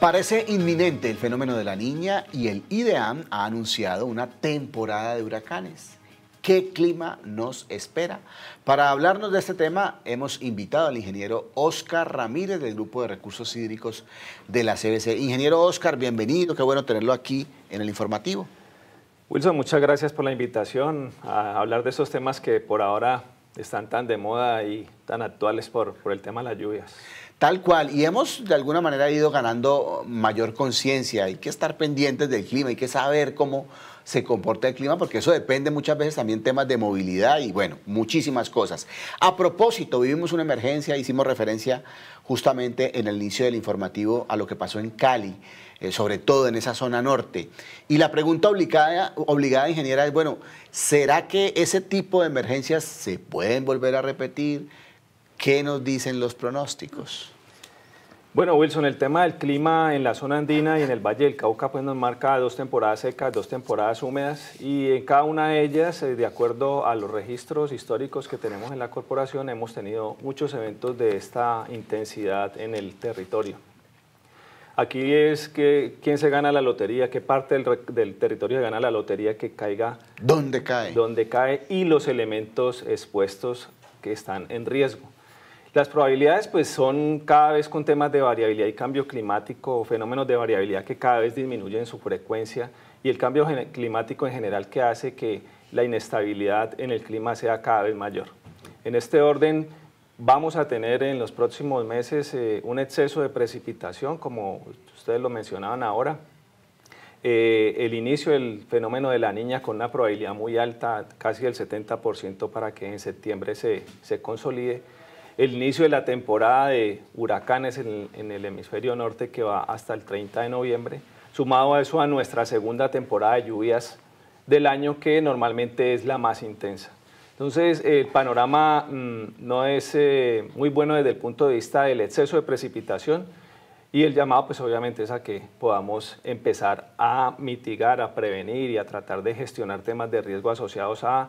Parece inminente el fenómeno de la niña y el IDEAM ha anunciado una temporada de huracanes. ¿Qué clima nos espera? Para hablarnos de este tema hemos invitado al ingeniero Oscar Ramírez del Grupo de Recursos Hídricos de la CBC. Ingeniero Oscar, bienvenido, qué bueno tenerlo aquí en el informativo. Wilson, muchas gracias por la invitación a hablar de esos temas que por ahora están tan de moda y tan actuales por, por el tema de las lluvias. Tal cual, y hemos de alguna manera ido ganando mayor conciencia, hay que estar pendientes del clima, hay que saber cómo se comporta el clima, porque eso depende muchas veces también temas de movilidad y bueno, muchísimas cosas. A propósito, vivimos una emergencia, hicimos referencia justamente en el inicio del informativo a lo que pasó en Cali, eh, sobre todo en esa zona norte. Y la pregunta obligada, obligada, ingeniera, es, bueno, ¿será que ese tipo de emergencias se pueden volver a repetir? ¿Qué nos dicen los pronósticos? Bueno, Wilson, el tema del clima en la zona andina y en el Valle del Cauca pues, nos marca dos temporadas secas, dos temporadas húmedas y en cada una de ellas, eh, de acuerdo a los registros históricos que tenemos en la corporación, hemos tenido muchos eventos de esta intensidad en el territorio. Aquí es que quién se gana la lotería, qué parte del, territorio se gana la lotería que caiga. ¿Dónde cae? Dónde cae y los elementos expuestos que están en riesgo. Las probabilidades pues son cada vez con temas de variabilidad y cambio climático, fenómenos de variabilidad que cada vez disminuyen su frecuencia y el cambio climático en general que hace que la inestabilidad en el clima sea cada vez mayor. En este orden vamos a tener en los próximos meses eh, un exceso de precipitación, como ustedes lo mencionaban ahora, eh, el inicio del fenómeno de la niña con una probabilidad muy alta, casi el 70% para que en septiembre se, se consolide el inicio de la temporada de huracanes en, el hemisferio norte que va hasta el 30 de noviembre, sumado a eso a nuestra segunda temporada de lluvias del año que normalmente es la más intensa. Entonces, el panorama mm, no es eh, muy bueno desde el punto de vista del exceso de precipitación y el llamado, pues obviamente es a que podamos empezar a mitigar, a prevenir y a tratar de gestionar temas de riesgo asociados a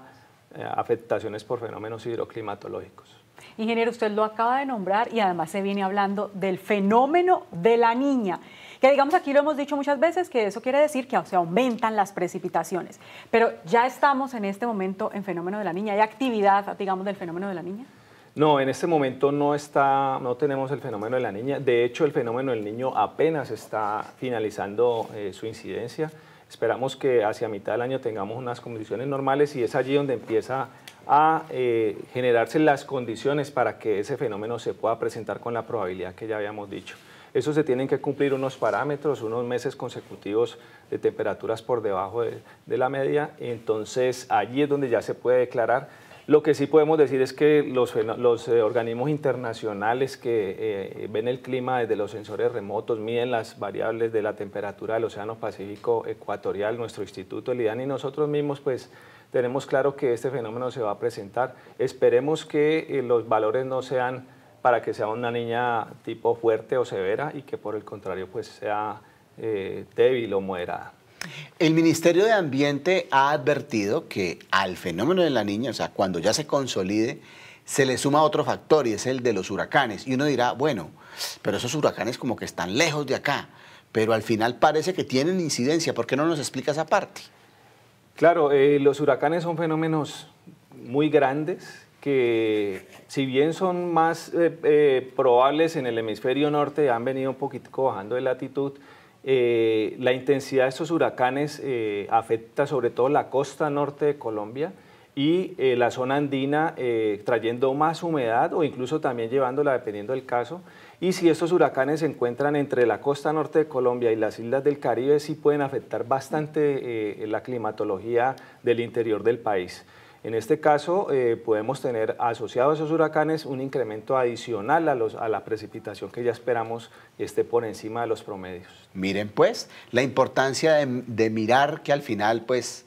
eh, afectaciones por fenómenos hidroclimatológicos. Ingeniero, usted lo acaba de nombrar y además se viene hablando del fenómeno de la niña. Que digamos aquí lo hemos dicho muchas veces, que eso quiere decir que se aumentan las precipitaciones. Pero ya estamos en este momento en fenómeno de la niña. ¿Hay actividad, digamos, del fenómeno de la niña? No, en este momento no, está, no tenemos el fenómeno de la niña. De hecho, el fenómeno del niño apenas está finalizando eh, su incidencia. Esperamos que hacia mitad del año tengamos unas condiciones normales y es allí donde empieza a eh, generarse las condiciones para que ese fenómeno se pueda presentar con la probabilidad que ya habíamos dicho. Eso se tienen que cumplir unos parámetros, unos meses consecutivos de temperaturas por debajo de, la media, entonces allí es donde ya se puede declarar lo que sí podemos decir es que los, eh, organismos internacionales que eh, ven el clima desde los sensores remotos, miden las variables de la temperatura del Océano Pacífico Ecuatorial, nuestro instituto, el y nosotros mismos, pues tenemos claro que este fenómeno se va a presentar. Esperemos que eh, los valores no sean para que sea una niña tipo fuerte o severa y que por el contrario pues sea eh, débil o moderada. El Ministerio de Ambiente ha advertido que al fenómeno de la niña, o sea, cuando ya se consolide, se le suma otro factor y es el de los huracanes. Y uno dirá, bueno, pero esos huracanes como que están lejos de acá, pero al final parece que tienen incidencia. ¿Por qué no nos explica esa parte? Claro, eh, los huracanes son fenómenos muy grandes que si bien son más eh, eh, probables en el hemisferio norte, han venido un poquitico bajando de latitud, la intensidad de estos huracanes afecta sobre todo la costa norte de Colombia y eh, la zona andina eh, trayendo más humedad o incluso también llevándola dependiendo del caso. Y si estos huracanes se encuentran entre la costa norte de Colombia y las islas del Caribe, sí pueden afectar bastante eh, la climatología del interior del país. En este caso, podemos tener asociados a esos huracanes un incremento adicional a, los, a la precipitación que ya esperamos esté por encima de los promedios. Miren pues la importancia de mirar que al final pues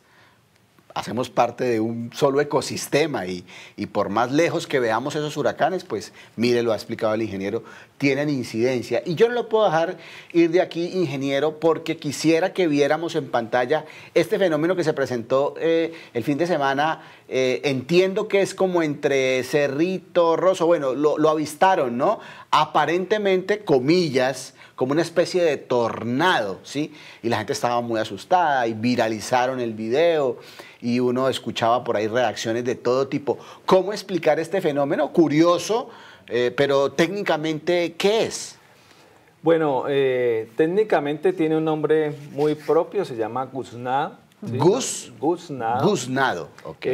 hacemos parte de un solo ecosistema y, y, por más lejos que veamos esos huracanes, pues mire, lo ha explicado el ingeniero, tienen incidencia. Y yo no lo puedo dejar ir de aquí, ingeniero, porque quisiera que viéramos en pantalla este fenómeno que se presentó eh, el fin de semana. Eh, entiendo que es como entre Cerrito, Rosso, bueno, lo, lo avistaron, ¿no? aparentemente, comillas, como una especie de tornado, ¿sí? Y la gente estaba muy asustada y viralizaron el video y uno escuchaba por ahí reacciones de todo tipo. ¿Cómo explicar este fenómeno? Curioso, eh, pero técnicamente, ¿qué es? Bueno, eh, técnicamente tiene un nombre muy propio, se llama Guznado. ¿Gus? Guz, Guznado. Guznado, ok.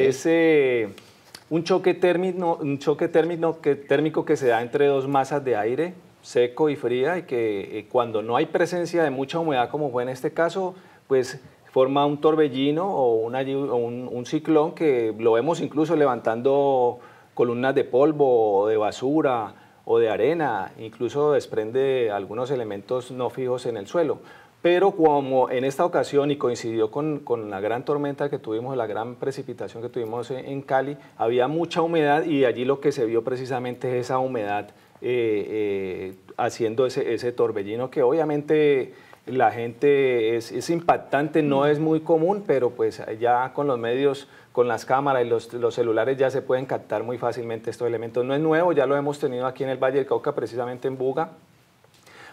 Un choque, térmico, un choque térmico, que, térmico que se da entre dos masas de aire, seco y fría, y que eh, cuando no hay presencia de mucha humedad, como fue en este caso, pues forma un torbellino o, un, un, ciclón que lo vemos incluso levantando columnas de polvo, o de basura o de arena, incluso desprende algunos elementos no fijos en el suelo. Pero como en esta ocasión y coincidió con, la gran tormenta que tuvimos, la gran precipitación que tuvimos en Cali, había mucha humedad y allí lo que se vio precisamente es esa humedad eh, eh, haciendo ese, torbellino que obviamente la gente es, impactante, no es muy común, pero pues ya con los medios, con las cámaras y los, los, celulares ya se pueden captar muy fácilmente estos elementos. No es nuevo, ya lo hemos tenido aquí en el Valle del Cauca, precisamente en Buga,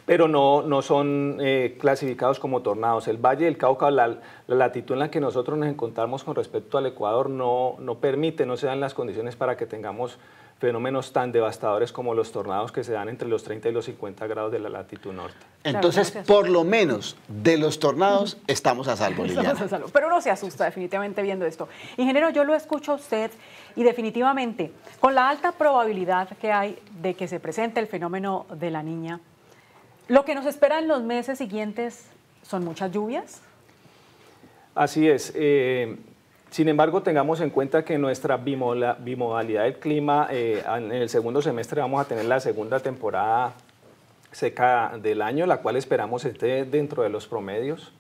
pero no, no son eh, clasificados como tornados. El Valle del Cauca, la, latitud en la que nosotros nos encontramos con respecto al Ecuador no, permite, no se dan las condiciones para que tengamos fenómenos tan devastadores como los tornados que se dan entre los 30 y los 50 grados de la latitud norte. Entonces, por lo menos de los tornados estamos a salvo, Estamos a salvo. Pero uno se asusta definitivamente viendo esto. Ingeniero, yo lo escucho a usted y definitivamente con la alta probabilidad que hay de que se presente el fenómeno de la niña, lo que nos espera en los meses siguientes son muchas lluvias. Así es. Eh, sin embargo, tengamos en cuenta que nuestra bimodalidad del clima, eh, en el segundo semestre vamos a tener la segunda temporada seca del año, la cual esperamos esté dentro de los promedios.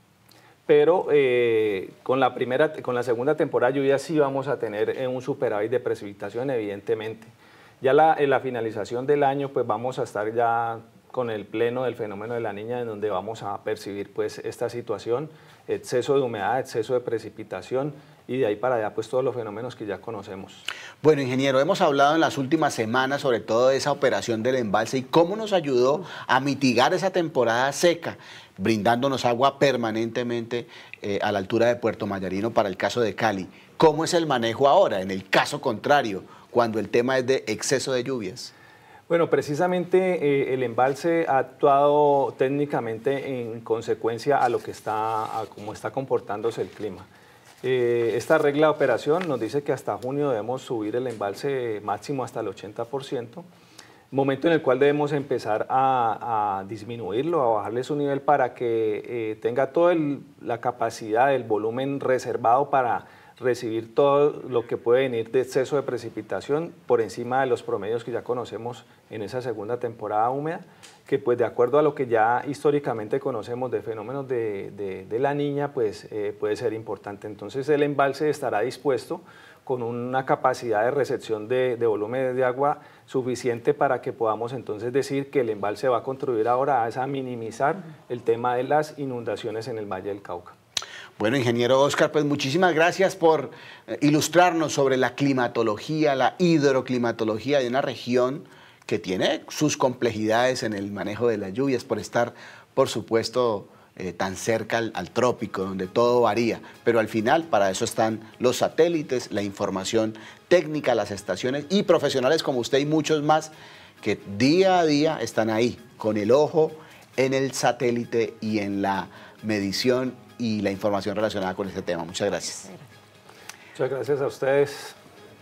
Pero eh, con, la primera, con la segunda temporada lluvia sí vamos a tener un superávit de precipitación, evidentemente. Ya en la finalización del año, pues vamos a estar ya con el pleno del fenómeno de la niña, en donde vamos a percibir pues esta situación, exceso de humedad, exceso de precipitación y de ahí para allá pues todos los fenómenos que ya conocemos. Bueno, ingeniero, hemos hablado en las últimas semanas sobre todo de esa operación del embalse y cómo nos ayudó a mitigar esa temporada seca, brindándonos agua permanentemente eh, a la altura de Puerto Mayarino para el caso de Cali. ¿Cómo es el manejo ahora, en el caso contrario, cuando el tema es de exceso de lluvias? Bueno, precisamente eh, el embalse ha actuado técnicamente en consecuencia a lo que está, cómo está comportándose el clima. Eh, esta regla de operación nos dice que hasta junio debemos subir el embalse máximo hasta el 80%, momento en el cual debemos empezar a, disminuirlo, a bajarle su nivel para que eh, tenga toda la capacidad, el volumen reservado para recibir todo lo que puede venir de exceso de precipitación por encima de los promedios que ya conocemos en esa segunda temporada húmeda, que pues de acuerdo a lo que ya históricamente conocemos de fenómenos de, la niña, pues eh, puede ser importante. Entonces el embalse estará dispuesto con una capacidad de recepción de, de, volumen de agua suficiente para que podamos entonces decir que el embalse va a contribuir ahora a minimizar el tema de las inundaciones en el Valle del Cauca. Bueno, ingeniero Oscar, pues muchísimas gracias por eh, ilustrarnos sobre la climatología, la hidroclimatología de una región que tiene sus complejidades en el manejo de las lluvias por estar, por supuesto, eh, tan cerca al, trópico, donde todo varía. Pero al final, para eso están los satélites, la información técnica, las estaciones y profesionales como usted y muchos más que día a día están ahí, con el ojo en el satélite y en la medición y la información relacionada con este tema. Muchas gracias. Muchas gracias a ustedes.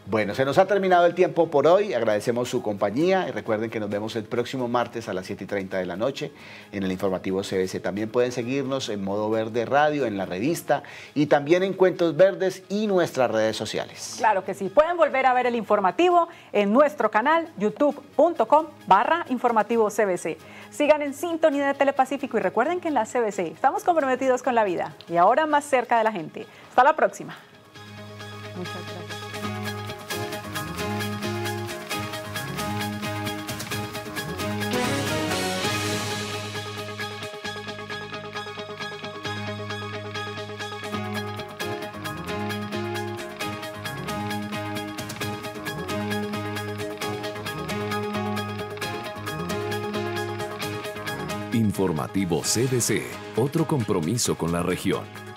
Bueno, se nos ha terminado el tiempo por hoy. Agradecemos su compañía y recuerden que nos vemos el próximo martes a las 7 y 30 de la noche en el informativo CBC. También pueden seguirnos en Modo Verde Radio, en la revista y también en Cuentos Verdes y nuestras redes sociales. Claro que sí. Pueden volver a ver el informativo en nuestro canal youtube.com barra informativo CBC. Sigan en sintonía de Telepacífico y recuerden que en la CBC estamos comprometidos con la vida y ahora más cerca de la gente. Hasta la próxima. Muchas gracias. Informativo CDC, otro compromiso con la región.